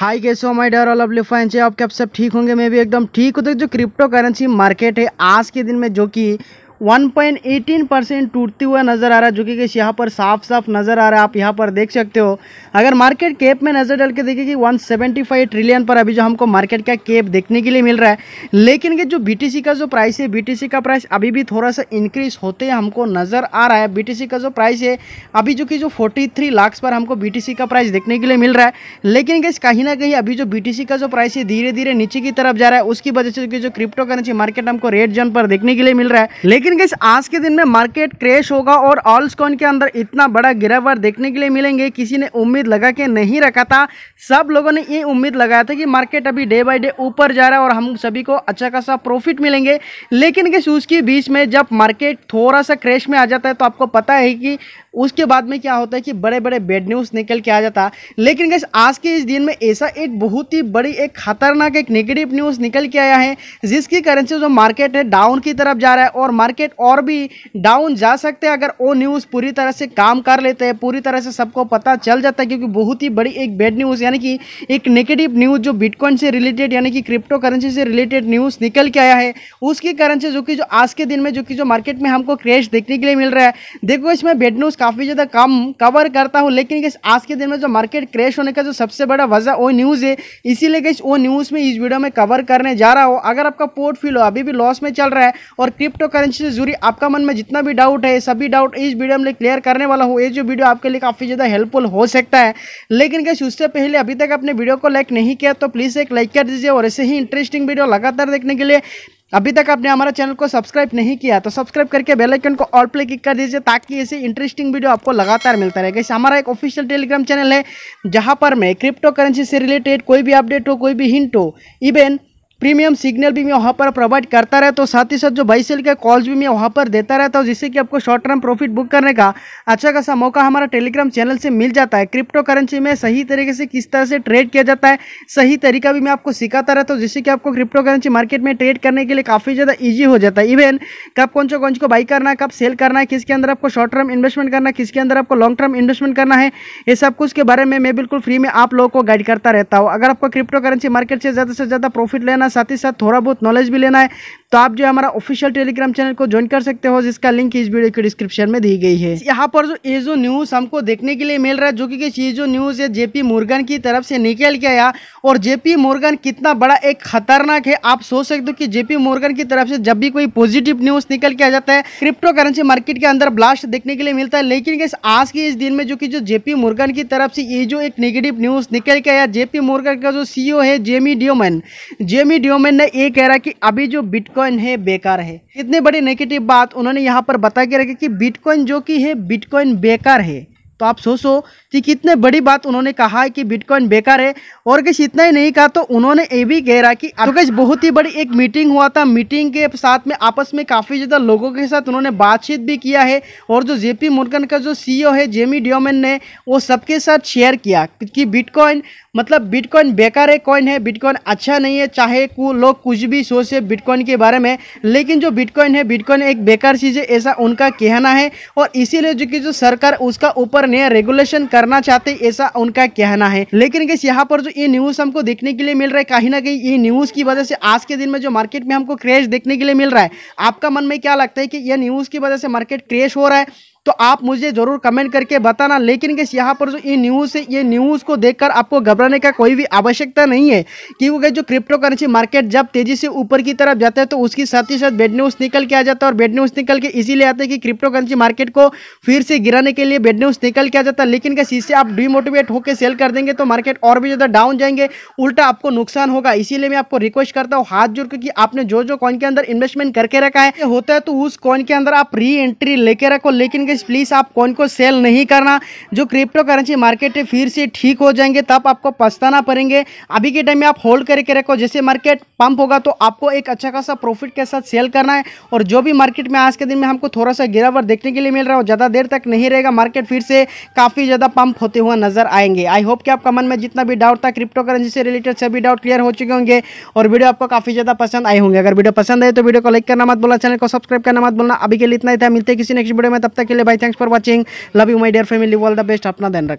हाय कैसे हो माय डर ऑल ऑफ फैंस आप क्या सब ठीक होंगे मैं भी एकदम ठीक हूँ तो जो क्रिप्टो करेंसी मार्केट है आज के दिन में जो कि 1.18 परसेंट टूटते हुए नज़र आ रहा है जो कि किस यहाँ पर साफ साफ नज़र आ रहा है आप यहाँ पर देख सकते हो अगर मार्केट कैप में नज़र डाल के देखिए कि 175 ट्रिलियन पर अभी जो हमको मार्केट का कैप देखने के लिए मिल रहा है लेकिन कि जो बीटीसी का जो प्राइस है बीटीसी का प्राइस अभी भी थोड़ा सा इंक्रीज होते हमको नज़र आ रहा है बीटीसी का जो प्राइस है अभी जो कि जो फोर्टी लाख पर हमको बीटीसी का प्राइस देखने के लिए मिल रहा है लेकिन कैसे कहीं ना कहीं अभी जो बीटीसी का जो प्राइस है धीरे धीरे नीचे की तरफ जा रहा है उसकी वजह से जो क्रिप्टो करेंसी मार्केट हमको रेड जोन पर देखने के लिए मिल रहा है लेकिन लेकिन गैस आज के दिन में मार्केट क्रैश होगा और ऑल्स कॉइन के अंदर इतना बड़ा गिरावट देखने के लिए मिलेंगे किसी ने उम्मीद लगा के नहीं रखा था सब लोगों ने ये उम्मीद लगाया था कि मार्केट अभी डे बाय डे ऊपर जा रहा है और हम सभी को अच्छा खासा प्रॉफिट मिलेंगे लेकिन गैस उसके बीच में जब मार्केट थोड़ा सा क्रैश में आ जाता है तो आपको पता है कि उसके बाद में क्या होता है कि बड़े बड़े बेड न्यूज़ निकल के आ जाता लेकिन गैस आज के इस दिन में ऐसा एक बहुत ही बड़ी एक खतरनाक एक नेगेटिव न्यूज़ निकल के आया है जिसकी कारण से जो मार्केट है डाउन की तरफ जा रहा है और मार्केट और भी डाउन जा सकते हैं अगर वो न्यूज़ पूरी तरह से काम कर लेते हैं पूरी तरह से सबको पता चल जाता है क्योंकि बहुत ही बड़ी एक बेड न्यूज़ यानी कि एक नेगेटिव न्यूज़ जो बिटकॉइन से रिलेटेड यानी कि क्रिप्टो करेंसी से रिलेटेड न्यूज़ निकल के आया है उसकी कारण से जो कि जो आज के दिन में जो कि जो मार्केट में हमको क्रेश देखने के लिए मिल रहा है देखो इसमें बेड न्यूज़ काफ़ी ज़्यादा कम कवर करता हूँ लेकिन गैस आज के दिन में जो मार्केट क्रैश होने का जो सबसे बड़ा वजह वो न्यूज़ है इसीलिए गैस वो न्यूज़ में इस वीडियो में कवर करने जा रहा हूँ अगर आपका पोर्टफोलियो अभी भी लॉस में चल रहा है और क्रिप्टो करेंसी से जुड़ी आपका मन में जितना भी डाउट है सभी डाउट इस वीडियो में क्लियर करने वाला हूँ ये जो वीडियो आपके लिए काफ़ी ज़्यादा हेल्पफुल हो सकता है लेकिन गैस उससे पहले अभी तक आपने वीडियो को लाइक नहीं किया तो प्लीज़ एक लाइक कर दीजिए और ऐसे ही इंटरेस्टिंग वीडियो लगातार देखने के लिए अभी तक आपने हमारा चैनल को सब्सक्राइब नहीं किया तो सब्सक्राइब करके बेल आइकन को ऑल प्ले क्लिक कर दीजिए ताकि ऐसे इंटरेस्टिंग वीडियो आपको लगातार मिलता रहे कैसे हमारा एक ऑफिशियल टेलीग्राम चैनल है जहां पर मैं क्रिप्टो करेंसी से रिलेटेड कोई भी अपडेट हो कोई भी हिंट हो इवन प्रीमियम सिग्नल भी मैं वहाँ पर प्रोवाइड करता रहता हूँ साथ ही साथ जो बाई सेल के कॉल्स भी मैं वहाँ पर देता रहता हूँ जिससे कि आपको शॉर्ट टर्म प्रॉफिट बुक करने का अच्छा खासा मौका हमारा टेलीग्राम चैनल से मिल जाता है क्रिप्टो करेंसी में सही तरीके से किस तरह से ट्रेड किया जाता है सही तरीका भी मैं आपको सिखाता रहता हूँ जिससे कि आपको क्रिप्टो करेंसी मार्केट में ट्रेड करने के लिए काफ़ी ज़्यादा ईजी हो जाता है इवन कब कौन सा कौन को बाई करना है कब सेल करना है किसके अंदर आपको शॉर्ट टर्म इन्वेस्टमेंट करना है किसके अंदर आपको लॉन्ग टर्म इन्वेस्टमेंट करना है ये सब कुछ के बारे में मैं बिल्कुल फ्री में आप लोगों को गाइड करता रहता हूँ अगर आपको क्रिप्टो करेंसी मार्केट से ज़्यादा से ज़्यादा प्रॉफिट लेना साथ ही साथ थोड़ा बहुत नॉलेज भी लेना है तो आप जो हमारा ऑफिशियल टेलीग्राम चैनल को ज्वाइन कर सकते हो जिसका लिंक इस वीडियो के डिस्क्रिप्शन में दी गई है यहाँ पर जो ये जो न्यूज़ हमको देखने के लिए मिल रहा है जो कि ये जो न्यूज़ है जेपी मुर्गन की तरफ से निकल के आया और जेपी मुर्गन कितना बड़ा एक खतरनाक है आप सोच सकते हो कि जेपी मुर्गन की तरफ से जब भी कोई पॉजिटिव न्यूज़ निकल के आ जाता है क्रिप्टो करेंसी मार्केट के अंदर ब्लास्ट देखने के लिए मिलता है लेकिन आज के इस दिन में जो कि जो जेपी मुर्गन की तरफ से ये जो एक निगेटिव न्यूज़ निकल के आया जेपी मुर्गन का जो सीईओ है जेमी डियोमैन जेमी वीडियो में न ये कह रहा कि अभी जो बिटकॉइन है बेकार है इतनी बड़ी नेगेटिव बात उन्होंने यहाँ पर बता के रखी कि बिटकॉइन जो कि है बिटकॉइन बेकार है तो आप सोचो कि कितने बड़ी बात उन्होंने कहा है कि बिटकॉइन बेकार है और कुछ इतना ही नहीं कहा तो उन्होंने ये भी कह रहा कि तो बहुत ही बड़ी एक मीटिंग हुआ था मीटिंग के साथ में आपस में काफ़ी ज़्यादा लोगों के साथ उन्होंने बातचीत भी किया है और जो जेपी मुर्गन का जो सी e है जेमी डियोमन ने वो सबके साथ शेयर किया कि बिटकॉइन मतलब बिटकॉइन बेकार है कॉइन है बिटकॉइन अच्छा नहीं है चाहे लोग कुछ भी सोचे बिटकॉइन के बारे में लेकिन जो बिटकॉइन है बिटकॉइन एक बेकार चीज़ है ऐसा उनका कहना है और इसीलिए जो कि जो सरकार उसका ऊपर नया रेगुलेशन करना चाहते ऐसा उनका कहना है लेकिन गैस यहाँ पर जो ये न्यूज हमको देखने के लिए मिल रहा है कहीं ना कहीं ये न्यूज की वजह से आज के दिन में जो मार्केट में हमको क्रेश देखने के लिए मिल रहा है आपका मन में क्या लगता है कि यह न्यूज की वजह से मार्केट क्रेश हो रहा है तो आप मुझे ज़रूर कमेंट करके बताना लेकिन गैस यहाँ पर जो ये न्यूज़ है ये न्यूज़ को देखकर आपको घबराने का कोई भी आवश्यकता नहीं है क्योंकि जो क्रिप्टो करेंसी मार्केट जब तेज़ी से ऊपर की तरफ जाता है तो उसकी साथ ही साथ बेड न्यूज़ निकल के आ जाता है और बेड न्यूज़ निकल के इसीलिए आता है कि क्रिप्टो करेंसी मार्केट को फिर से गिराने के लिए बेड न्यूज़ निकल के आ जाता है लेकिन कैसे इससे आप डिमोटिवेट होकर सेल कर देंगे तो मार्केट और भी ज़्यादा डाउन जाएंगे उल्टा आपको नुकसान होगा इसीलिए मैं आपको रिक्वेस्ट करता हूँ हाथ जोड़ क्योंकि आपने जो जो कॉइन के अंदर इन्वेस्टमेंट करके रखा है होता है तो उस कॉइन के अंदर आप री एंट्री लेके रखो लेकिन कि प्लीज़ आप कौन को सेल नहीं करना जो क्रिप्टो करेंसी मार्केट है फिर से ठीक हो जाएंगे तब आपको पछताना पड़ेंगे अभी के टाइम में आप होल्ड करके रखो जैसे मार्केट पंप होगा तो आपको एक अच्छा खासा प्रॉफिट के साथ सेल करना है और जो भी मार्केट में आज के दिन में हमको थोड़ा सा गिरावट देखने के लिए मिल रहा है ज़्यादा देर तक नहीं रहेगा मार्केट फिर से काफ़ी ज़्यादा पंप होते हुए नजर आएंगे आई होप कि आपका मन में जितना भी डाउट था क्रिप्टो करेंसी से रिलेटेड सभी डाउट क्लियर हो चुके होंगे और वीडियो आपको काफ़ी ज़्यादा पसंद आए होंगे अगर वीडियो पसंद आए तो वीडियो को लाइक करना मत बोला चैनल को सब्सक्राइब करना मत बोलना अभी के लिए इतना ही था मिलते किसी नेक्स्ट वीडियो में तब तक के लिए भाई thanks for watching love you my dear family all the best अपना ध्यान रखना